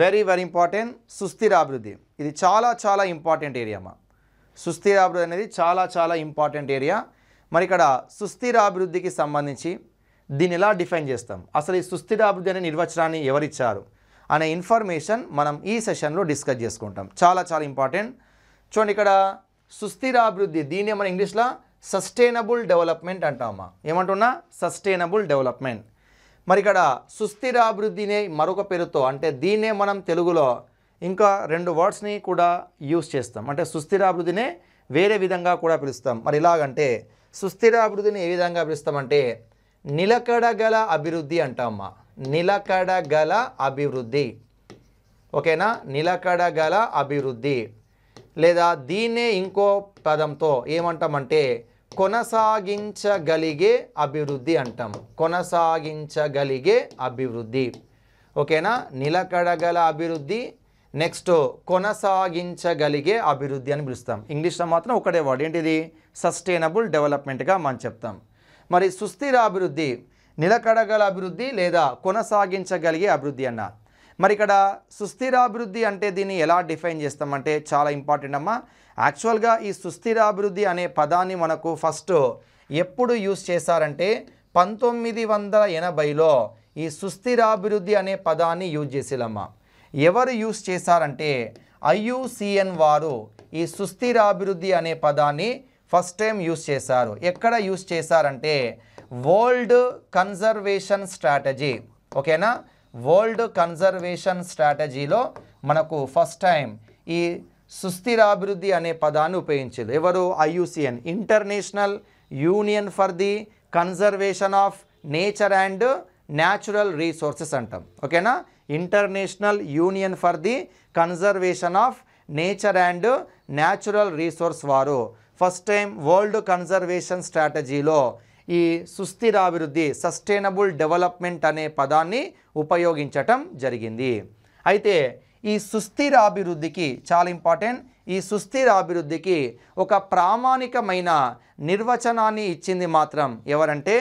very very important సుస్థిరాభివృద్ధి ఇది చాలా చాలా ఇంపార్టెంట్ ఏరియా సుస్థిర సుస్థిరాభివృద్ధి అనేది చాలా చాలా ఇంపార్టెంట్ ఏరియా మరి ఇక్కడ సుస్థిరాభివృద్ధికి సంబంధించి దీన్ని ఎలా డిఫైన్ చేస్తాం అసలు ఈ సుస్థిరాభివృద్ధి అనే నిర్వచనాన్ని ఎవరిచ్చారు అనే ఇన్ఫర్మేషన్ మనం ఈ సెషన్లో డిస్కస్ చేసుకుంటాం చాలా చాలా ఇంపార్టెంట్ చూడండి ఇక్కడ సుస్థిర అభివృద్ధి దీన్ని మనం ఇంగ్లీష్లో సస్టైనబుల్ డెవలప్మెంట్ అంటామా ఏమంటున్నా సస్టైనబుల్ డెవలప్మెంట్ మరి ఇక్కడ సుస్థిరాభివృద్ధినే మరొక పేరుతో అంటే దీన్నే మనం తెలుగులో ఇంకా రెండు వర్డ్స్ని కూడా యూస్ చేస్తాం అంటే సుస్థిరాభివృద్ధినే వేరే విధంగా కూడా పిలుస్తాం మరి ఇలాగంటే సుస్థిరాభివృద్ధిని ఏ విధంగా పిలుస్తామంటే నిలకడగల అభివృద్ధి అంటామా నిలకడగల అభివృద్ధి ఓకేనా నిలకడగల అభివృద్ధి లేదా దీన్నే ఇంకో పదంతో ఏమంటామంటే కొనసాగించగలిగే అభివృద్ధి అంటాం కొనసాగించగలిగే అభివృద్ధి ఓకేనా నిలకడగల అభివృద్ధి నెక్స్ట్ కొనసాగించగలిగే అభివృద్ధి అని పిలుస్తాం ఇంగ్లీష్లో మాత్రం ఒకటే వర్డ్ ఏంటిది సస్టైనబుల్ డెవలప్మెంట్గా మనం చెప్తాం మరి సుస్థిర అభివృద్ధి నిలకడగల అభివృద్ధి లేదా కొనసాగించగలిగే అభివృద్ధి అన్న మరి ఇక్కడ సుస్థిరాభివృద్ధి అంటే దీన్ని ఎలా డిఫైన్ చేస్తామంటే చాలా ఇంపార్టెంట్ అమ్మా యాక్చువల్గా ఈ సుస్థిరాభివృద్ధి అనే పదాన్ని మనకు ఫస్ట్ ఎప్పుడు యూస్ చేశారంటే పంతొమ్మిది వందల ఎనభైలో ఈ సుస్థిరాభివృద్ధి అనే పదాన్ని యూజ్ చేసేదమ్మా ఎవరు యూస్ చేశారంటే ఐయుసిఎన్ వారు ఈ సుస్థిరాభివృద్ధి అనే పదాన్ని ఫస్ట్ టైం యూస్ చేశారు ఎక్కడ యూస్ చేశారంటే వరల్డ్ కన్జర్వేషన్ స్ట్రాటజీ ఓకేనా వరల్డ్ కన్జర్వేషన్ స్ట్రాటజీలో మనకు ఫస్ట్ టైం ఈ సుస్థిరాభివృద్ధి అనే పదాన్ని ఉపయోగించారు ఎవరు IUCN international union for the conservation of nature and natural resources అంటాం ఓకేనా international union for the conservation of nature and natural resource వారు ఫస్ట్ టైం వరల్డ్ కన్జర్వేషన్ స్ట్రాటజీలో ఈ సుస్థిరాభివృద్ధి సస్టైనబుల్ డెవలప్మెంట్ అనే పదాన్ని ఉపయోగించటం జరిగింది అయితే ఈ సుస్థిరాభివృద్ధికి చాలా ఇంపార్టెంట్ ఈ సుస్థిరాభివృద్ధికి ఒక ప్రామాణికమైన నిర్వచనాన్ని ఇచ్చింది మాత్రం ఎవరంటే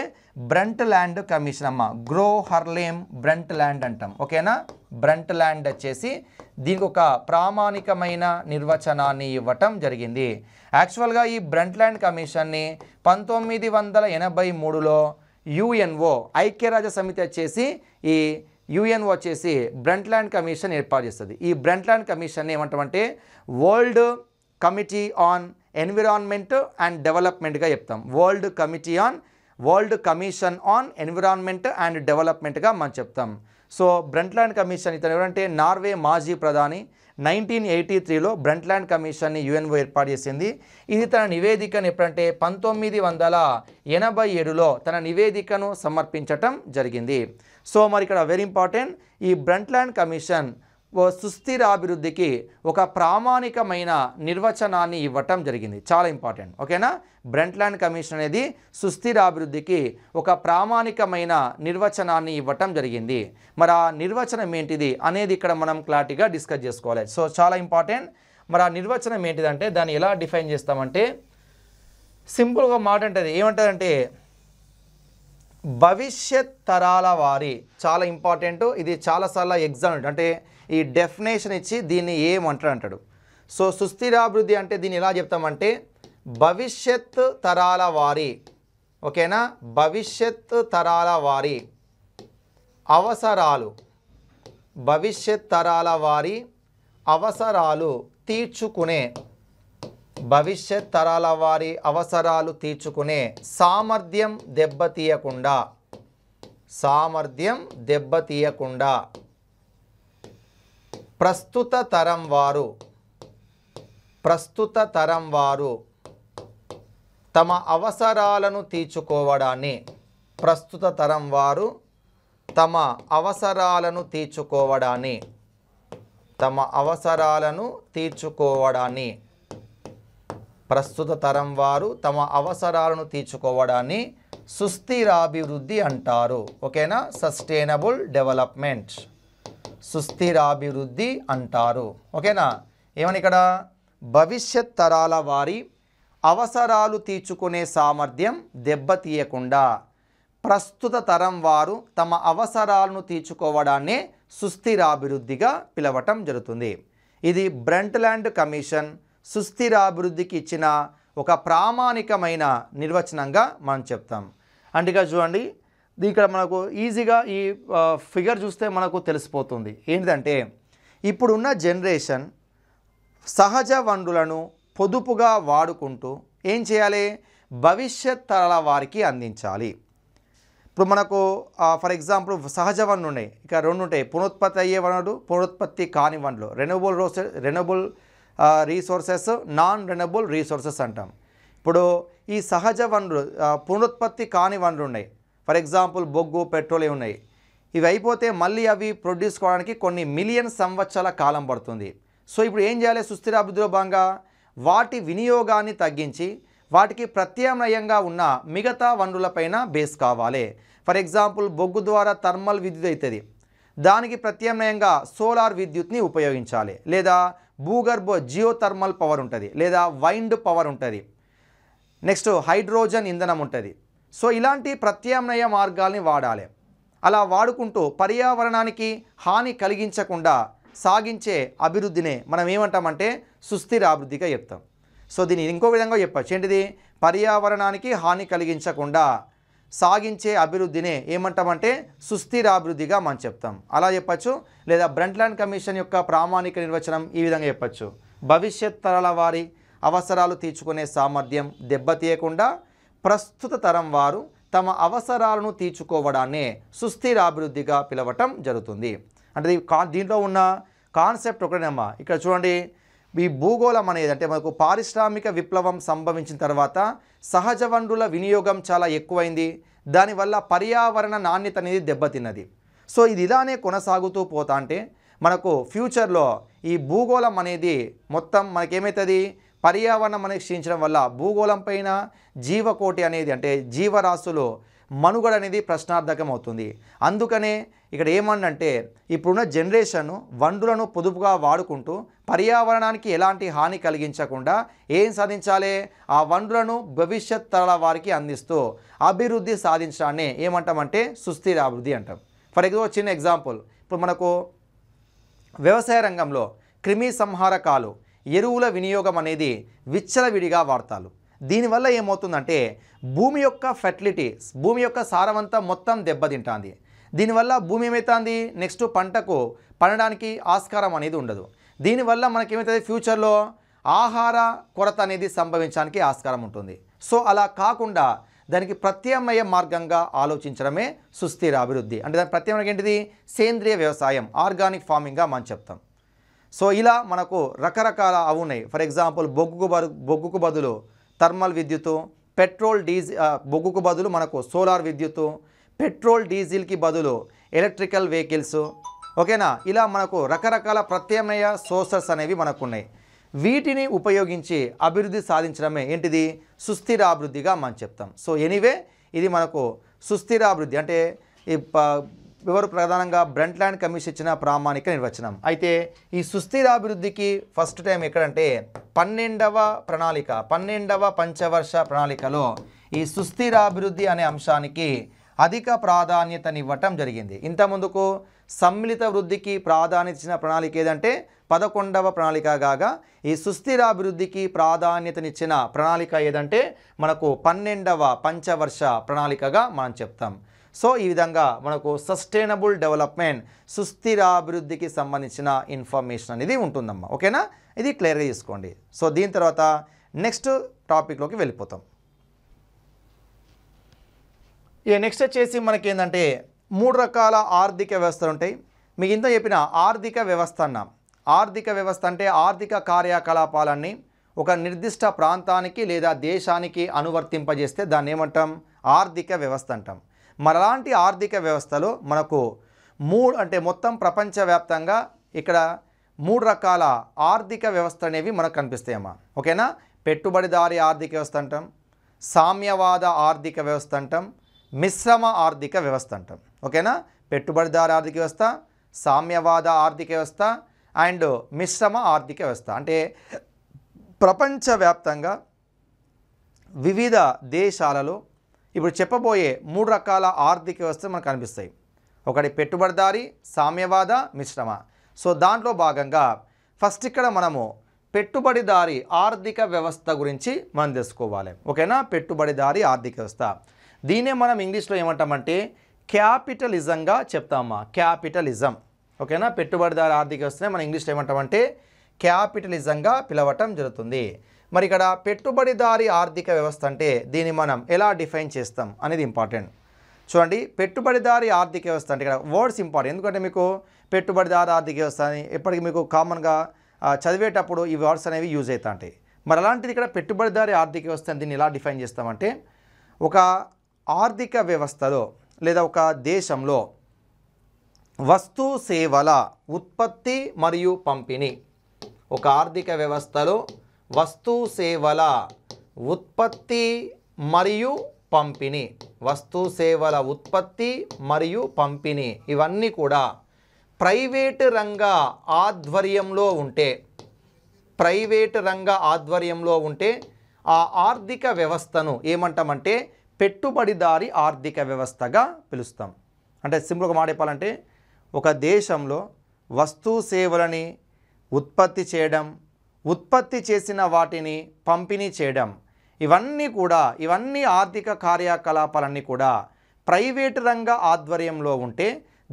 బ్రంట్ ల్యాండ్ కమిషన్ అమ్మ గ్రో హర్లేమ్ బ్రంట్ ల్యాండ్ అంటాం ఓకేనా బ్రంట్ ల్యాండ్ వచ్చేసి దీనికి ఒక ప్రామాణికమైన నిర్వచనాన్ని ఇవ్వటం జరిగింది యాక్చువల్గా ఈ బ్రంట్ల్యాండ్ కమిషన్ని పంతొమ్మిది వందల ఎనభై మూడులో యుఎన్ఓ ఐక్యరాజ్య సమితి వచ్చేసి ఈ యుఎన్ఓ వచ్చేసి బ్రంట్ల్యాండ్ కమిషన్ ఏర్పాటు చేస్తుంది ఈ బ్రంట్ల్యాండ్ కమిషన్ ఏమంటామంటే world committee on environment and డెవలప్మెంట్గా చెప్తాం world committee on world commission on environment and డెవలప్మెంట్గా మనం చెప్తాం సో బ్రంట్లాండ్ కమిషన్ ఇతను ఎవరంటే నార్వే మాజీ ప్రధాని నైన్టీన్ ఎయిటీ త్రీలో బ్రంట్లాండ్ కమిషన్ని యుఎన్ఓ ఏర్పాటు చేసింది ఇది తన నివేదికను ఎప్పుడంటే పంతొమ్మిది వందల ఎనభై ఏడులో తన నివేదికను సమర్పించటం జరిగింది సో మరి ఇక్కడ వెరీ ఇంపార్టెంట్ ఈ బ్రంట్లాండ్ కమిషన్ సుస్థిరాభివృద్ధికి ఒక ప్రామాణికమైన నిర్వచనాన్ని ఇవ్వటం జరిగింది చాలా ఇంపార్టెంట్ ఓకేనా ల్యాండ్ కమిషన్ అనేది సుస్థిర అభివృద్ధికి ఒక ప్రామాణికమైన నిర్వచనాన్ని ఇవ్వటం జరిగింది మరి ఆ నిర్వచనం ఏంటిది అనేది ఇక్కడ మనం క్లారిటీగా డిస్కస్ చేసుకోవాలి సో చాలా ఇంపార్టెంట్ మరి ఆ నిర్వచనం ఏంటిదంటే దాన్ని ఎలా డిఫైన్ చేస్తామంటే సింపుల్గా మాట అంటే ఏమంటుందంటే భవిష్యత్ తరాల వారి చాలా ఇంపార్టెంట్ ఇది చాలాసార్లు ఎగ్జామ్ అంటే ఈ డెఫినేషన్ ఇచ్చి దీన్ని ఏమంటాడు అంటాడు సో సుస్థిరాభివృద్ధి అంటే దీన్ని ఎలా చెప్తామంటే భవిష్యత్ తరాల వారి ఓకేనా భవిష్యత్ తరాల వారి అవసరాలు భవిష్యత్ తరాల వారి అవసరాలు తీర్చుకునే భవిష్యత్ తరాల వారి అవసరాలు తీర్చుకునే సామర్థ్యం దెబ్బతీయకుండా సామర్థ్యం దెబ్బతీయకుండా ప్రస్తుత తరం వారు ప్రస్తుత తరం వారు తమ అవసరాలను తీర్చుకోవడాన్ని ప్రస్తుత తరం వారు తమ అవసరాలను తీర్చుకోవడాన్ని తమ అవసరాలను తీర్చుకోవడాన్ని ప్రస్తుత తరం వారు తమ అవసరాలను తీర్చుకోవడాన్ని సుస్థిరాభివృద్ధి అంటారు ఓకేనా సస్టైనబుల్ డెవలప్మెంట్ సుస్థిరాభివృద్ధి అంటారు ఓకేనా ఏమని ఇక్కడ భవిష్యత్ తరాల వారి అవసరాలు తీర్చుకునే సామర్థ్యం దెబ్బతీయకుండా ప్రస్తుత తరం వారు తమ అవసరాలను తీర్చుకోవడాన్ని సుస్థిరాభివృద్ధిగా పిలవటం జరుగుతుంది ఇది బ్రంట్ల్యాండ్ కమిషన్ సుస్థిరాభివృద్ధికి ఇచ్చిన ఒక ప్రామాణికమైన నిర్వచనంగా మనం చెప్తాం అందుకే చూడండి ఇక్కడ మనకు ఈజీగా ఈ ఫిగర్ చూస్తే మనకు తెలిసిపోతుంది ఏంటంటే ఇప్పుడున్న జనరేషన్ సహజ వనరులను పొదుపుగా వాడుకుంటూ ఏం చేయాలి భవిష్యత్ తరాల వారికి అందించాలి ఇప్పుడు మనకు ఫర్ ఎగ్జాంపుల్ సహజ వనరులు ఉన్నాయి ఇక రెండు ఉంటాయి పునరుత్పత్తి అయ్యే వనరులు పునరుత్పత్తి కాని వనరులు రెన్యూబుల్ రోసె renewable resources non renewable resources అంటాం ఇప్పుడు ఈ సహజ వనరులు పునరుత్పత్తి కాని వనరులు ఉన్నాయి ఫర్ ఎగ్జాంపుల్ బొగ్గు పెట్రోల్ ఉన్నాయి ఇవి అయిపోతే మళ్ళీ అవి ప్రొడ్యూస్ కావడానికి కొన్ని మిలియన్ సంవత్సరాల కాలం పడుతుంది సో ఇప్పుడు ఏం చేయాలి అభివృద్ధిలో భాగంగా వాటి వినియోగాన్ని తగ్గించి వాటికి ప్రత్యామ్నాయంగా ఉన్న మిగతా వనరులపైన బేస్ కావాలి ఫర్ ఎగ్జాంపుల్ బొగ్గు ద్వారా థర్మల్ విద్యుత్ అవుతుంది దానికి ప్రత్యామ్నాయంగా సోలార్ విద్యుత్ని ఉపయోగించాలి లేదా భూగర్భ జియో థర్మల్ పవర్ ఉంటుంది లేదా వైండ్ పవర్ ఉంటుంది నెక్స్ట్ హైడ్రోజన్ ఇంధనం ఉంటుంది సో ఇలాంటి ప్రత్యామ్నాయ మార్గాల్ని వాడాలి అలా వాడుకుంటూ పర్యావరణానికి హాని కలిగించకుండా సాగించే అభివృద్ధినే మనం ఏమంటామంటే సుస్థిర అభివృద్ధిగా చెప్తాం సో దీన్ని ఇంకో విధంగా చెప్పచ్చు ఏంటిది పర్యావరణానికి హాని కలిగించకుండా సాగించే అభివృద్ధినే ఏమంటామంటే సుస్థిర అభివృద్ధిగా మనం చెప్తాం అలా చెప్పచ్చు లేదా బ్రంట్లాండ్ కమిషన్ యొక్క ప్రామాణిక నిర్వచనం ఈ విధంగా చెప్పచ్చు భవిష్యత్ తరాల వారి అవసరాలు తీర్చుకునే సామర్థ్యం దెబ్బతీయకుండా ప్రస్తుత తరం వారు తమ అవసరాలను తీర్చుకోవడాన్ని సుస్థిర అభివృద్ధిగా పిలవటం జరుగుతుంది అంటే కా దీంట్లో ఉన్న కాన్సెప్ట్ ఒకటేనమ్మా ఇక్కడ చూడండి ఈ భూగోళం అనేది అంటే మనకు పారిశ్రామిక విప్లవం సంభవించిన తర్వాత సహజ వనరుల వినియోగం చాలా ఎక్కువైంది దానివల్ల పర్యావరణ నాణ్యత అనేది దెబ్బతిన్నది సో ఇది ఇలానే కొనసాగుతూ పోతా అంటే మనకు ఫ్యూచర్లో ఈ భూగోళం అనేది మొత్తం మనకేమవుతుంది పర్యావరణం అనేది క్షీణించడం వల్ల భూగోళం పైన జీవకోటి అనేది అంటే జీవరాశులు మనుగడ అనేది ప్రశ్నార్థకం అవుతుంది అందుకనే ఇక్కడ ఏమన్నంటే ఇప్పుడున్న జనరేషన్ వనరులను పొదుపుగా వాడుకుంటూ పర్యావరణానికి ఎలాంటి హాని కలిగించకుండా ఏం సాధించాలి ఆ వనరులను భవిష్యత్ తరాల వారికి అందిస్తూ అభివృద్ధి సాధించడాన్ని ఏమంటామంటే సుస్థిర అభివృద్ధి అంటాం ఫర్ ఎగ్జాంపుల్ చిన్న ఎగ్జాంపుల్ ఇప్పుడు మనకు వ్యవసాయ రంగంలో క్రిమి సంహారకాలు ఎరువుల వినియోగం అనేది విచ్చలవిడిగా వాడతారు దీనివల్ల ఏమవుతుందంటే భూమి యొక్క ఫెర్టిలిటీ భూమి యొక్క సారవంతం మొత్తం దెబ్బతింటుంది దీనివల్ల భూమి ఏమవుతుంది నెక్స్ట్ పంటకు పండడానికి ఆస్కారం అనేది ఉండదు దీనివల్ల మనకేమవుతుంది ఫ్యూచర్లో ఆహార కొరత అనేది సంభవించడానికి ఆస్కారం ఉంటుంది సో అలా కాకుండా దానికి ప్రత్యామ్నాయ మార్గంగా ఆలోచించడమే సుస్థిర అభివృద్ధి అంటే దాని ప్రత్యామ్నాయం ఏంటిది సేంద్రియ వ్యవసాయం ఆర్గానిక్ ఫార్మింగ్గా మనం చెప్తాం సో ఇలా మనకు రకరకాల అవి ఉన్నాయి ఫర్ ఎగ్జాంపుల్ బొగ్గుకు బొగ్గుకు బదులు థర్మల్ విద్యుత్తు పెట్రోల్ డీజిల్ బొగ్గుకు బదులు మనకు సోలార్ విద్యుత్తు పెట్రోల్ డీజిల్కి బదులు ఎలక్ట్రికల్ వెహికల్స్ ఓకేనా ఇలా మనకు రకరకాల ప్రత్యామ్నాయ సోర్సెస్ అనేవి మనకున్నాయి వీటిని ఉపయోగించి అభివృద్ధి సాధించడమే ఏంటిది సుస్థిర అభివృద్ధిగా మనం చెప్తాం సో ఎనీవే ఇది మనకు సుస్థిర అభివృద్ధి అంటే వివరు ప్రధానంగా ల్యాండ్ కమిషన్ ఇచ్చిన ప్రామాణిక నిర్వచనం అయితే ఈ సుస్థిరాభివృద్ధికి ఫస్ట్ టైం ఎక్కడంటే పన్నెండవ ప్రణాళిక పన్నెండవ పంచవర్ష ప్రణాళికలో ఈ సుస్థిరాభివృద్ధి అనే అంశానికి అధిక ప్రాధాన్యతనివ్వటం జరిగింది ఇంతకుముందుకు సమ్మిళిత వృద్ధికి ప్రాధాన్యత ఇచ్చిన ప్రణాళిక ఏదంటే పదకొండవ ప్రణాళిక కాగా ఈ సుస్థిరాభివృద్ధికి ప్రాధాన్యతనిచ్చిన ప్రణాళిక ఏదంటే మనకు పన్నెండవ పంచవర్ష ప్రణాళికగా మనం చెప్తాం సో ఈ విధంగా మనకు సస్టైనబుల్ డెవలప్మెంట్ సుస్థిరాభివృద్ధికి సంబంధించిన ఇన్ఫర్మేషన్ అనేది ఉంటుందమ్మా ఓకేనా ఇది క్లియర్గా తీసుకోండి సో దీని తర్వాత నెక్స్ట్ టాపిక్లోకి వెళ్ళిపోతాం ఇక నెక్స్ట్ వచ్చేసి మనకి ఏంటంటే మూడు రకాల ఆర్థిక వ్యవస్థలు ఉంటాయి మీకు ఇంత చెప్పిన ఆర్థిక వ్యవస్థ అన్న ఆర్థిక వ్యవస్థ అంటే ఆర్థిక కార్యకలాపాలన్నీ ఒక నిర్దిష్ట ప్రాంతానికి లేదా దేశానికి అనువర్తింపజేస్తే దాన్ని ఏమంటాం ఆర్థిక వ్యవస్థ అంటాం మనలాంటి ఆర్థిక వ్యవస్థలో మనకు మూడు అంటే మొత్తం ప్రపంచవ్యాప్తంగా ఇక్కడ మూడు రకాల ఆర్థిక వ్యవస్థ అనేవి మనకు కనిపిస్తాయమ్మా ఓకేనా పెట్టుబడిదారి ఆర్థిక వ్యవస్థ అంటాం సామ్యవాద ఆర్థిక వ్యవస్థ అంటాం మిశ్రమ ఆర్థిక వ్యవస్థ అంటాం ఓకేనా పెట్టుబడిదారి ఆర్థిక వ్యవస్థ సామ్యవాద ఆర్థిక వ్యవస్థ అండ్ మిశ్రమ ఆర్థిక వ్యవస్థ అంటే ప్రపంచవ్యాప్తంగా వివిధ దేశాలలో ఇప్పుడు చెప్పబోయే మూడు రకాల ఆర్థిక వ్యవస్థలు మనకు కనిపిస్తాయి ఒకటి పెట్టుబడిదారి సామ్యవాద మిశ్రమ సో దాంట్లో భాగంగా ఫస్ట్ ఇక్కడ మనము పెట్టుబడిదారి ఆర్థిక వ్యవస్థ గురించి మనం తెలుసుకోవాలి ఓకేనా పెట్టుబడిదారి ఆర్థిక వ్యవస్థ దీనే మనం ఇంగ్లీష్లో ఏమంటామంటే క్యాపిటలిజంగా చెప్తామా క్యాపిటలిజం ఓకేనా పెట్టుబడిదారి ఆర్థిక వ్యవస్థనే మనం ఇంగ్లీష్లో ఏమంటామంటే క్యాపిటలిజంగా పిలవటం జరుగుతుంది మరి ఇక్కడ పెట్టుబడిదారి ఆర్థిక వ్యవస్థ అంటే దీన్ని మనం ఎలా డిఫైన్ చేస్తాం అనేది ఇంపార్టెంట్ చూడండి పెట్టుబడిదారి ఆర్థిక వ్యవస్థ అంటే ఇక్కడ వర్డ్స్ ఇంపార్టెంట్ ఎందుకంటే మీకు పెట్టుబడిదారి ఆర్థిక వ్యవస్థ అని ఎప్పటికీ మీకు కామన్గా చదివేటప్పుడు ఈ వర్డ్స్ అనేవి యూజ్ అవుతా మరి అలాంటిది ఇక్కడ పెట్టుబడిదారి ఆర్థిక వ్యవస్థ దీన్ని ఎలా డిఫైన్ చేస్తామంటే ఒక ఆర్థిక వ్యవస్థలో లేదా ఒక దేశంలో వస్తు సేవల ఉత్పత్తి మరియు పంపిణీ ఒక ఆర్థిక వ్యవస్థలో వస్తు సేవల ఉత్పత్తి మరియు పంపిణీ వస్తు సేవల ఉత్పత్తి మరియు పంపిణీ ఇవన్నీ కూడా ప్రైవేటు రంగ ఆధ్వర్యంలో ఉంటే ప్రైవేటు రంగ ఆధ్వర్యంలో ఉంటే ఆ ఆర్థిక వ్యవస్థను ఏమంటామంటే పెట్టుబడిదారి ఆర్థిక వ్యవస్థగా పిలుస్తాం అంటే సింపుల్గా మాట చెప్పాలంటే ఒక దేశంలో వస్తు సేవలని ఉత్పత్తి చేయడం ఉత్పత్తి చేసిన వాటిని పంపిణీ చేయడం ఇవన్నీ కూడా ఇవన్నీ ఆర్థిక కార్యకలాపాలన్నీ కూడా ప్రైవేటు రంగ ఆధ్వర్యంలో ఉంటే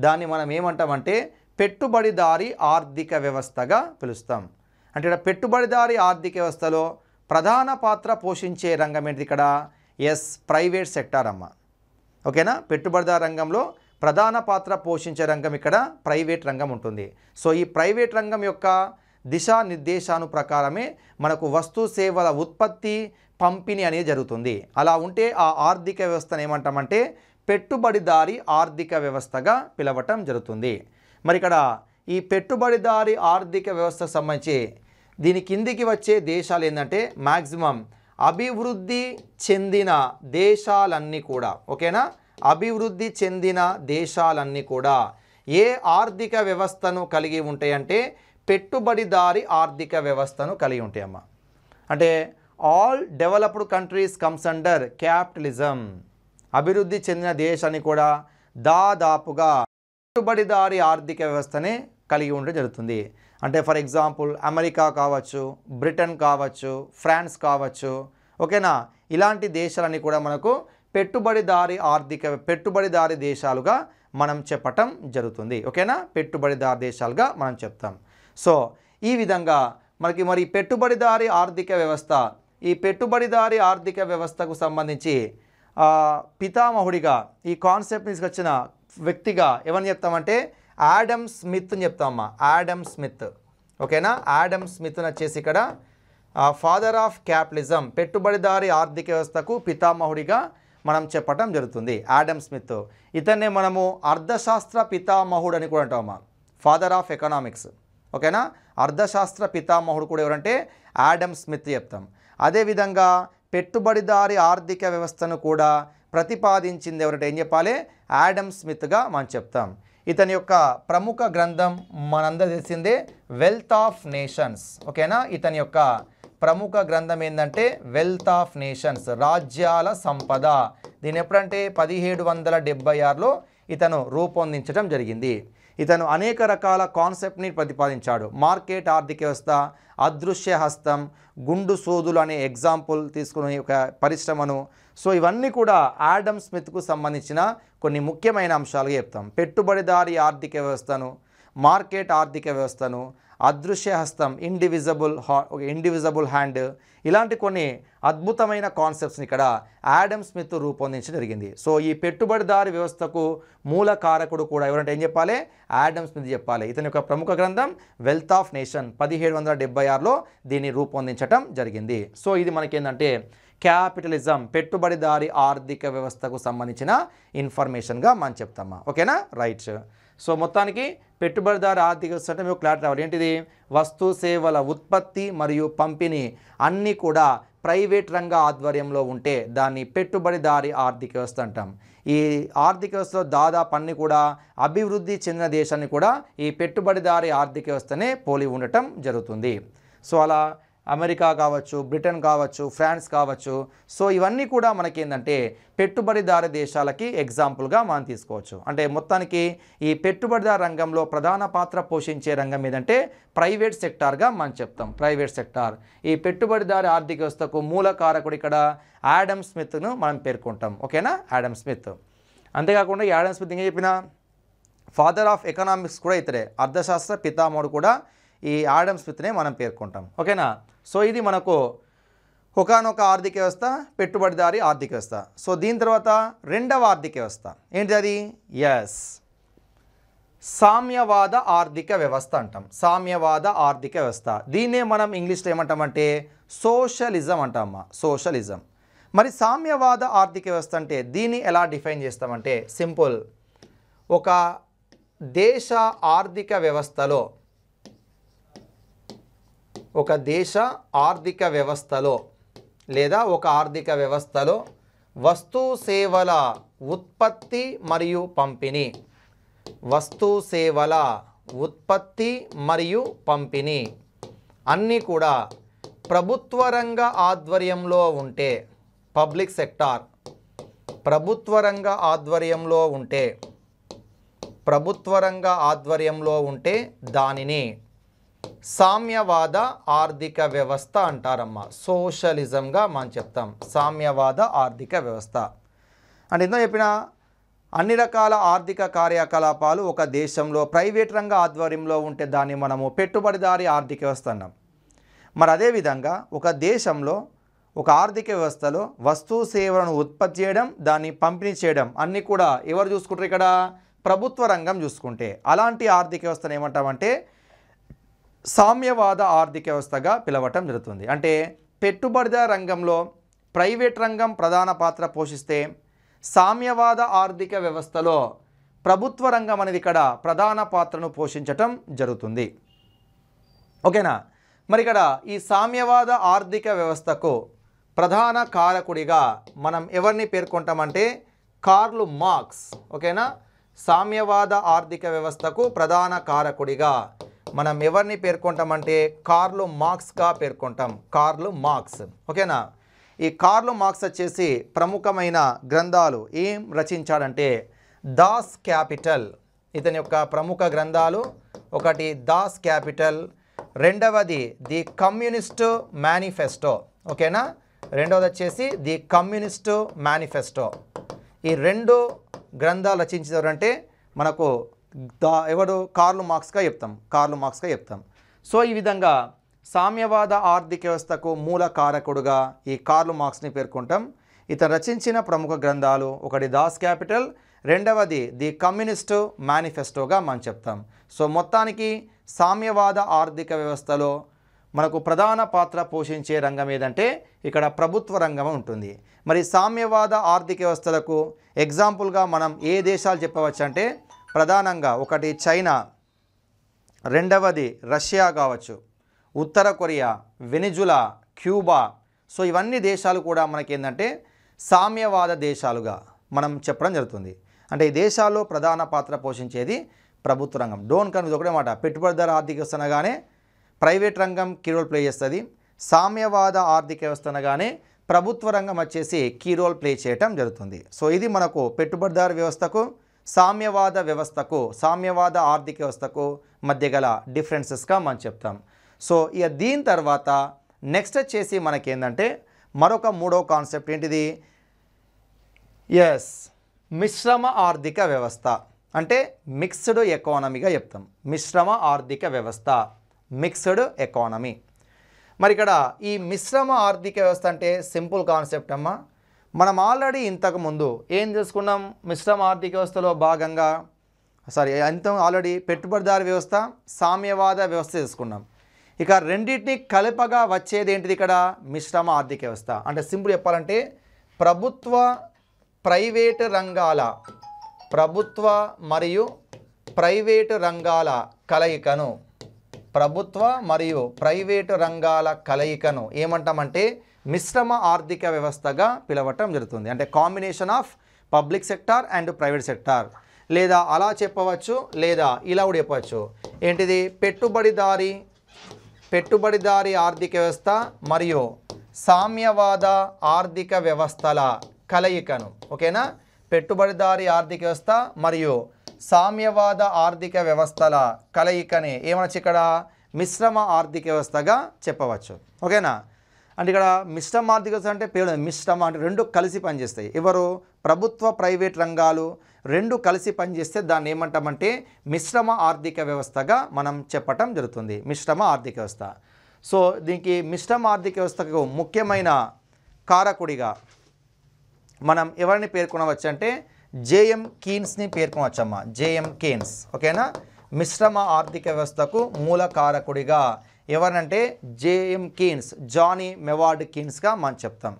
దాన్ని మనం ఏమంటామంటే పెట్టుబడిదారి ఆర్థిక వ్యవస్థగా పిలుస్తాం అంటే ఇక్కడ పెట్టుబడిదారి ఆర్థిక వ్యవస్థలో ప్రధాన పాత్ర పోషించే రంగం ఏంటిది ఇక్కడ ఎస్ ప్రైవేట్ సెక్టార్ అమ్మ ఓకేనా పెట్టుబడిదారు రంగంలో ప్రధాన పాత్ర పోషించే రంగం ఇక్కడ ప్రైవేట్ రంగం ఉంటుంది సో ఈ ప్రైవేట్ రంగం యొక్క దిశానిర్దేశాను ప్రకారమే మనకు వస్తు సేవల ఉత్పత్తి పంపిణీ అనేది జరుగుతుంది అలా ఉంటే ఆ ఆర్థిక వ్యవస్థను ఏమంటామంటే పెట్టుబడిదారి ఆర్థిక వ్యవస్థగా పిలవటం జరుగుతుంది మరి ఇక్కడ ఈ పెట్టుబడిదారి ఆర్థిక వ్యవస్థకు సంబంధించి దీని కిందికి వచ్చే దేశాలు ఏంటంటే మ్యాక్సిమం అభివృద్ధి చెందిన దేశాలన్నీ కూడా ఓకేనా అభివృద్ధి చెందిన దేశాలన్నీ కూడా ఏ ఆర్థిక వ్యవస్థను కలిగి ఉంటాయంటే పెట్టుబడిదారి ఆర్థిక వ్యవస్థను కలిగి అమ్మ అంటే all developed countries comes under capitalism అభివృద్ధి చెందిన దేశాన్ని కూడా దాదాపుగా పెట్టుబడిదారి ఆర్థిక వ్యవస్థనే కలిగి ఉండడం జరుగుతుంది అంటే ఫర్ ఎగ్జాంపుల్ అమెరికా కావచ్చు బ్రిటన్ కావచ్చు ఫ్రాన్స్ కావచ్చు ఓకేనా ఇలాంటి దేశాలన్నీ కూడా మనకు పెట్టుబడిదారి ఆర్థిక పెట్టుబడిదారి దేశాలుగా మనం చెప్పటం జరుగుతుంది ఓకేనా పెట్టుబడిదారి దేశాలుగా మనం చెప్తాం సో ఈ విధంగా మనకి మరి పెట్టుబడిదారి ఆర్థిక వ్యవస్థ ఈ పెట్టుబడిదారి ఆర్థిక వ్యవస్థకు సంబంధించి పితామహుడిగా ఈ కాన్సెప్ట్ తీసుకొచ్చిన వ్యక్తిగా ఎవరిని చెప్తామంటే యాడమ్ స్మిత్ని చెప్తామమ్మా యాడమ్ స్మిత్ ఓకేనా యాడమ్ స్మిత్ని వచ్చేసి ఇక్కడ ఫాదర్ ఆఫ్ క్యాపిటలిజం పెట్టుబడిదారి ఆర్థిక వ్యవస్థకు పితామహుడిగా మనం చెప్పటం జరుగుతుంది యాడమ్ స్మిత్ ఇతన్నే మనము అర్థశాస్త్ర పితామహుడు అని కూడా అంటామా ఫాదర్ ఆఫ్ ఎకనామిక్స్ ఓకేనా అర్థశాస్త్ర పితామహుడు కూడా ఎవరంటే యాడమ్ స్మిత్ చెప్తాం అదేవిధంగా పెట్టుబడిదారి ఆర్థిక వ్యవస్థను కూడా ప్రతిపాదించింది ఎవరంటే ఏం చెప్పాలి యాడమ్ స్మిత్గా మనం చెప్తాం ఇతని యొక్క ప్రముఖ గ్రంథం మనందరూ తెలిసిందే వెల్త్ ఆఫ్ నేషన్స్ ఓకేనా ఇతని యొక్క ప్రముఖ గ్రంథం ఏంటంటే వెల్త్ ఆఫ్ నేషన్స్ రాజ్యాల సంపద దీని ఎప్పుడంటే పదిహేడు వందల డెబ్బై ఆరులో ఇతను రూపొందించడం జరిగింది ఇతను అనేక రకాల కాన్సెప్ట్ని ప్రతిపాదించాడు మార్కెట్ ఆర్థిక వ్యవస్థ అదృశ్య హస్తం గుండు సోదులు అనే ఎగ్జాంపుల్ తీసుకుని ఒక పరిశ్రమను సో ఇవన్నీ కూడా ఆడమ్ స్మిత్కు సంబంధించిన కొన్ని ముఖ్యమైన అంశాలుగా చెప్తాం పెట్టుబడిదారి ఆర్థిక వ్యవస్థను మార్కెట్ ఆర్థిక వ్యవస్థను అదృశ్య హస్తం ఇండివిజబుల్ హా ఇండివిజబుల్ హ్యాండ్ ఇలాంటి కొన్ని అద్భుతమైన కాన్సెప్ట్స్ని ఇక్కడ యాడమ్ స్మిత్ రూపొందించి జరిగింది సో ఈ పెట్టుబడిదారి వ్యవస్థకు మూల కారకుడు కూడా ఎవరంటే ఏం చెప్పాలి యాడమ్ స్మిత్ చెప్పాలి ఇతని యొక్క ప్రముఖ గ్రంథం వెల్త్ ఆఫ్ నేషన్ పదిహేడు వందల డెబ్బై ఆరులో దీన్ని రూపొందించటం జరిగింది సో ఇది మనకేంటంటే క్యాపిటలిజం పెట్టుబడిదారి ఆర్థిక వ్యవస్థకు సంబంధించిన ఇన్ఫర్మేషన్గా మనం చెప్తామా ఓకేనా రైట్స్ సో మొత్తానికి పెట్టుబడిదారు ఆర్థిక వ్యవస్థ మీకు క్లారిటీ రావాలి ఏంటిది వస్తు సేవల ఉత్పత్తి మరియు పంపిణీ అన్నీ కూడా ప్రైవేట్ రంగ ఆధ్వర్యంలో ఉంటే దాన్ని పెట్టుబడిదారి ఆర్థిక వ్యవస్థ అంటాం ఈ ఆర్థిక వ్యవస్థలో దాదాపు అన్ని కూడా అభివృద్ధి చెందిన దేశాన్ని కూడా ఈ పెట్టుబడిదారి ఆర్థిక వ్యవస్థనే పోలి ఉండటం జరుగుతుంది సో అలా అమెరికా కావచ్చు బ్రిటన్ కావచ్చు ఫ్రాన్స్ కావచ్చు సో ఇవన్నీ కూడా మనకి ఏంటంటే పెట్టుబడిదారు దేశాలకి ఎగ్జాంపుల్గా మనం తీసుకోవచ్చు అంటే మొత్తానికి ఈ పెట్టుబడిదారు రంగంలో ప్రధాన పాత్ర పోషించే రంగం ఏదంటే ప్రైవేట్ సెక్టార్గా మనం చెప్తాం ప్రైవేట్ సెక్టార్ ఈ పెట్టుబడిదారు ఆర్థిక వ్యవస్థకు మూల కారకుడు ఇక్కడ యాడమ్ స్మిత్ను మనం పేర్కొంటాం ఓకేనా యాడమ్ స్మిత్ అంతేకాకుండా యాడమ్ స్మిత్ ఏం చెప్పిన ఫాదర్ ఆఫ్ ఎకనామిక్స్ కూడా ఇతరే అర్థశాస్త్ర పితామహుడు కూడా ఈ ఆడమ్ స్మిత్నే మనం పేర్కొంటాం ఓకేనా సో ఇది మనకు ఒకనొక ఆర్థిక వ్యవస్థ పెట్టుబడిదారి ఆర్థిక వ్యవస్థ సో దీని తర్వాత రెండవ ఆర్థిక వ్యవస్థ ఏంటి అది ఎస్ సామ్యవాద ఆర్థిక వ్యవస్థ అంటాం సామ్యవాద ఆర్థిక వ్యవస్థ దీన్నే మనం ఇంగ్లీష్లో ఏమంటామంటే సోషలిజం అంటామా సోషలిజం మరి సామ్యవాద ఆర్థిక వ్యవస్థ అంటే దీన్ని ఎలా డిఫైన్ చేస్తామంటే సింపుల్ ఒక దేశ ఆర్థిక వ్యవస్థలో ఒక దేశ ఆర్థిక వ్యవస్థలో లేదా ఒక ఆర్థిక వ్యవస్థలో వస్తు సేవల ఉత్పత్తి మరియు పంపిణీ వస్తు సేవల ఉత్పత్తి మరియు పంపిణీ అన్నీ కూడా ప్రభుత్వ రంగ ఆధ్వర్యంలో ఉంటే పబ్లిక్ సెక్టార్ ప్రభుత్వ రంగ ఆధ్వర్యంలో ఉంటే ప్రభుత్వ రంగ ఆధ్వర్యంలో ఉంటే దానిని సామ్యవాద ఆర్థిక వ్యవస్థ అంటారమ్మ సోషలిజంగా మనం చెప్తాం సామ్యవాద ఆర్థిక వ్యవస్థ అంటే ఎంతో చెప్పిన అన్ని రకాల ఆర్థిక కార్యకలాపాలు ఒక దేశంలో ప్రైవేట్ రంగ ఆధ్వర్యంలో ఉంటే దాన్ని మనము పెట్టుబడిదారి ఆర్థిక వ్యవస్థ అన్నాం మరి అదేవిధంగా ఒక దేశంలో ఒక ఆర్థిక వ్యవస్థలో వస్తు సేవలను ఉత్పత్తి చేయడం దాన్ని పంపిణీ చేయడం అన్నీ కూడా ఎవరు చూసుకుంటారు ఇక్కడ ప్రభుత్వ రంగం చూసుకుంటే అలాంటి ఆర్థిక వ్యవస్థను ఏమంటామంటే సామ్యవాద ఆర్థిక వ్యవస్థగా పిలవటం జరుగుతుంది అంటే పెట్టుబడిదార రంగంలో ప్రైవేట్ రంగం ప్రధాన పాత్ర పోషిస్తే సామ్యవాద ఆర్థిక వ్యవస్థలో ప్రభుత్వ రంగం అనేది ఇక్కడ ప్రధాన పాత్రను పోషించటం జరుగుతుంది ఓకేనా మరి ఇక్కడ ఈ సామ్యవాద ఆర్థిక వ్యవస్థకు ప్రధాన కారకుడిగా మనం ఎవరిని పేర్కొంటామంటే కార్లు మార్క్స్ ఓకేనా సామ్యవాద ఆర్థిక వ్యవస్థకు ప్రధాన కారకుడిగా మనం ఎవరిని పేర్కొంటామంటే కార్లు మార్క్స్గా పేర్కొంటాం కార్లు మార్క్స్ ఓకేనా ఈ కార్లు మార్క్స్ వచ్చేసి ప్రముఖమైన గ్రంథాలు ఏం రచించాడంటే దాస్ క్యాపిటల్ ఇతని యొక్క ప్రముఖ గ్రంథాలు ఒకటి దాస్ క్యాపిటల్ రెండవది ది కమ్యూనిస్ట్ మేనిఫెస్టో ఓకేనా రెండవది వచ్చేసి ది కమ్యూనిస్ట్ మేనిఫెస్టో ఈ రెండు గ్రంథాలు రచించారంటే మనకు దా ఎవడు కార్లు మార్క్స్గా చెప్తాం కార్లు మార్క్స్గా చెప్తాం సో ఈ విధంగా సామ్యవాద ఆర్థిక వ్యవస్థకు మూల కారకుడుగా ఈ కార్లు మార్క్స్ని పేర్కొంటాం ఇతను రచించిన ప్రముఖ గ్రంథాలు ఒకటి దాస్ క్యాపిటల్ రెండవది ది కమ్యూనిస్టు మేనిఫెస్టోగా మనం చెప్తాం సో మొత్తానికి సామ్యవాద ఆర్థిక వ్యవస్థలో మనకు ప్రధాన పాత్ర పోషించే రంగం ఏదంటే ఇక్కడ ప్రభుత్వ రంగం ఉంటుంది మరి సామ్యవాద ఆర్థిక వ్యవస్థలకు ఎగ్జాంపుల్గా మనం ఏ దేశాలు చెప్పవచ్చు అంటే ప్రధానంగా ఒకటి చైనా రెండవది రష్యా కావచ్చు ఉత్తర కొరియా వెనిజులా క్యూబా సో ఇవన్నీ దేశాలు కూడా మనకి ఏంటంటే సామ్యవాద దేశాలుగా మనం చెప్పడం జరుగుతుంది అంటే ఈ దేశాల్లో ప్రధాన పాత్ర పోషించేది ప్రభుత్వ రంగం డోన్ కన్ ఒకటే మాట పెట్టుబడిదారు ఆర్థిక వ్యవస్థ అనగానే ప్రైవేట్ రంగం కీ రోల్ ప్లే చేస్తుంది సామ్యవాద ఆర్థిక వ్యవస్థ అనగానే ప్రభుత్వ రంగం వచ్చేసి కీ రోల్ ప్లే చేయటం జరుగుతుంది సో ఇది మనకు పెట్టుబడిదారు వ్యవస్థకు సామ్యవాద వ్యవస్థకు సామ్యవాద ఆర్థిక వ్యవస్థకు మధ్య గల డిఫరెన్సెస్గా మనం చెప్తాం సో ఇక దీని తర్వాత నెక్స్ట్ వచ్చేసి మనకేంటంటే మరొక మూడో కాన్సెప్ట్ ఏంటిది ఎస్ మిశ్రమ ఆర్థిక వ్యవస్థ అంటే మిక్స్డ్ ఎకానమీగా చెప్తాం మిశ్రమ ఆర్థిక వ్యవస్థ మిక్స్డ్ ఎకానమీ మరి ఇక్కడ ఈ మిశ్రమ ఆర్థిక వ్యవస్థ అంటే సింపుల్ కాన్సెప్ట్ అమ్మా మనం ఆల్రెడీ ఇంతకుముందు ఏం చేసుకున్నాం మిశ్రమ ఆర్థిక వ్యవస్థలో భాగంగా సారీ అంత ఆల్రెడీ పెట్టుబడిదారు వ్యవస్థ సామ్యవాద వ్యవస్థ చేసుకున్నాం ఇక రెండింటిని కలపగా వచ్చేది ఏంటిది ఇక్కడ మిశ్రమ ఆర్థిక వ్యవస్థ అంటే సింపుల్ చెప్పాలంటే ప్రభుత్వ ప్రైవేట్ రంగాల ప్రభుత్వ మరియు ప్రైవేట్ రంగాల కలయికను ప్రభుత్వ మరియు ప్రైవేటు రంగాల కలయికను ఏమంటామంటే మిశ్రమ ఆర్థిక వ్యవస్థగా పిలవటం జరుగుతుంది అంటే combination of public sector and private sector లేదా అలా చెప్పవచ్చు లేదా ఇలా కూడా చెప్పవచ్చు ఏంటిది పెట్టుబడిదారి పెట్టుబడిదారి ఆర్థిక వ్యవస్థ మరియు సామ్యవాద ఆర్థిక వ్యవస్థల కలయికను ఓకేనా పెట్టుబడిదారి ఆర్థిక వ్యవస్థ మరియు సామ్యవాద ఆర్థిక వ్యవస్థల కలయికనే ఏమనొచ్చు ఇక్కడ మిశ్రమ ఆర్థిక వ్యవస్థగా చెప్పవచ్చు ఓకేనా అంటే ఇక్కడ మిశ్రమ ఆర్థిక వ్యవస్థ అంటే పేరు మిశ్రమ అంటే రెండు కలిసి పనిచేస్తాయి ఎవరు ప్రభుత్వ ప్రైవేట్ రంగాలు రెండు కలిసి పనిచేస్తే దాన్ని ఏమంటామంటే మిశ్రమ ఆర్థిక వ్యవస్థగా మనం చెప్పటం జరుగుతుంది మిశ్రమ ఆర్థిక వ్యవస్థ సో దీనికి మిశ్రమ ఆర్థిక వ్యవస్థకు ముఖ్యమైన కారకుడిగా మనం ఎవరిని పేర్కొనవచ్చు అంటే జేఎం కీన్స్ని పేర్కొనవచ్చమ్మా జేఎం కీన్స్ ఓకేనా మిశ్రమ ఆర్థిక వ్యవస్థకు మూల కారకుడిగా ఎవరంటే జేఎం కీన్స్ జానీ మెవార్డ్ కీన్స్గా మనం చెప్తాం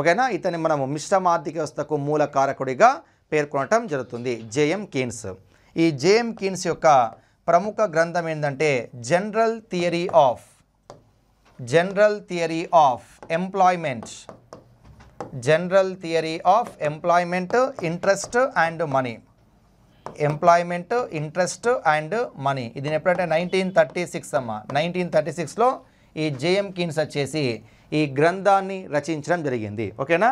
ఓకేనా ఇతని మనము మిశ్రమ ఆర్థిక వ్యవస్థకు మూల కారకుడిగా పేర్కొనటం జరుగుతుంది జేఎం కీన్స్ ఈ జేఎం కీన్స్ యొక్క ప్రముఖ గ్రంథం ఏంటంటే general theory of general theory of employment general theory of employment interest and money employment interest and money ఇది ఎప్పుడంటే నైన్టీన్ థర్టీ సిక్స్ అమ్మ నైన్టీన్ థర్టీ సిక్స్లో ఈ జేఎం కీన్స్ వచ్చేసి ఈ గ్రంథాన్ని రచించడం జరిగింది ఓకేనా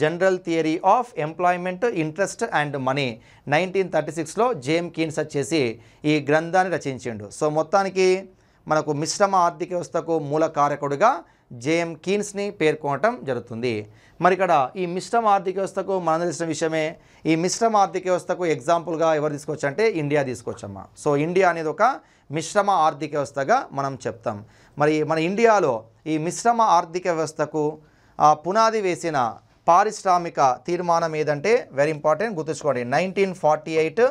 general theory of employment interest and money nineteen thirty సిక్స్లో జేఎం కీన్స్ వచ్చేసి ఈ గ్రంథాన్ని రచించిండు సో మొత్తానికి మనకు మిశ్రమ ఆర్థిక వ్యవస్థకు మూల కారకుడుగా జేఎం కీన్స్ని పేర్కొనటం జరుగుతుంది మరి ఇక్కడ ఈ మిశ్రమ ఆర్థిక వ్యవస్థకు మనం తెలిసిన విషయమే ఈ మిశ్రమ ఆర్థిక వ్యవస్థకు ఎగ్జాంపుల్గా ఎవరు తీసుకోవచ్చు అంటే ఇండియా తీసుకోవచ్చమ్మ సో ఇండియా అనేది ఒక మిశ్రమ ఆర్థిక వ్యవస్థగా మనం చెప్తాం మరి మన ఇండియాలో ఈ మిశ్రమ ఆర్థిక వ్యవస్థకు పునాది వేసిన పారిశ్రామిక తీర్మానం ఏదంటే వెరీ ఇంపార్టెంట్ గుర్తుంచుకోండి నైన్టీన్ ఫార్టీ ఎయిట్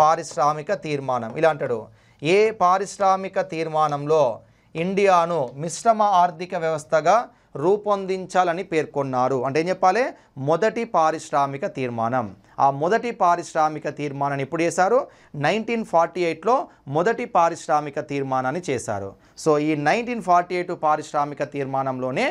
పారిశ్రామిక తీర్మానం ఇలా అంటాడు ఏ పారిశ్రామిక తీర్మానంలో ಇಂಡಿಯಾನು ಮಿಶ್ರಮ ಆರ್ಥಿಕ ವ್ಯವಸ್ಥೆಗ రూపొందించాలని పేర్కొన్నారు అంటే ఏం చెప్పాలి మొదటి పారిశ్రామిక తీర్మానం ఆ మొదటి పారిశ్రామిక తీర్మానాన్ని ఎప్పుడు చేశారు నైన్టీన్ ఫార్టీ ఎయిట్లో మొదటి పారిశ్రామిక తీర్మానాన్ని చేశారు సో ఈ నైన్టీన్ ఫార్టీ ఎయిట్ పారిశ్రామిక తీర్మానంలోనే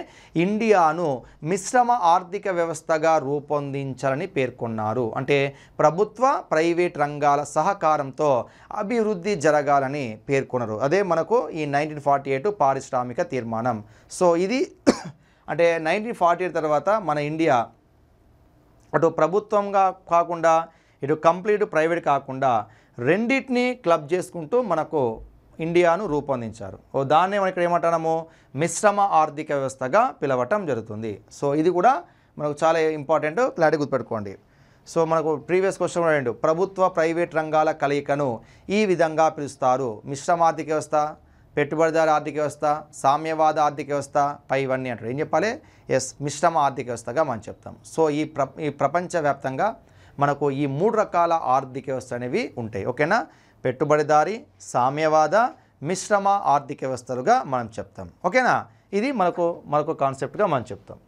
ఇండియాను మిశ్రమ ఆర్థిక వ్యవస్థగా రూపొందించాలని పేర్కొన్నారు అంటే ప్రభుత్వ ప్రైవేట్ రంగాల సహకారంతో అభివృద్ధి జరగాలని పేర్కొన్నారు అదే మనకు ఈ నైన్టీన్ ఫార్టీ ఎయిట్ పారిశ్రామిక తీర్మానం సో ఇది అంటే నైన్టీన్ ఫార్టీ ఎయిట్ తర్వాత మన ఇండియా అటు ప్రభుత్వంగా కాకుండా ఇటు కంప్లీట్ ప్రైవేట్ కాకుండా రెండింటిని క్లబ్ చేసుకుంటూ మనకు ఇండియాను రూపొందించారు ఓ దాన్నే మనం ఇక్కడ మిశ్రమ ఆర్థిక వ్యవస్థగా పిలవటం జరుగుతుంది సో ఇది కూడా మనకు చాలా ఇంపార్టెంట్ క్లారిటీ గుర్తుపెట్టుకోండి సో మనకు ప్రీవియస్ క్వశ్చన్ రెండు ప్రభుత్వ ప్రైవేట్ రంగాల కలయికను ఈ విధంగా పిలుస్తారు మిశ్రమ ఆర్థిక వ్యవస్థ పెట్టుబడిదారు ఆర్థిక వ్యవస్థ సామ్యవాద ఆర్థిక వ్యవస్థ పై ఇవన్నీ అంటారు ఏం చెప్పాలి ఎస్ మిశ్రమ ఆర్థిక వ్యవస్థగా మనం చెప్తాం సో ఈ ప్ర ఈ ప్రపంచవ్యాప్తంగా మనకు ఈ మూడు రకాల ఆర్థిక వ్యవస్థ అనేవి ఉంటాయి ఓకేనా పెట్టుబడిదారి సామ్యవాద మిశ్రమ ఆర్థిక వ్యవస్థలుగా మనం చెప్తాం ఓకేనా ఇది మనకు మనకు కాన్సెప్ట్గా మనం చెప్తాం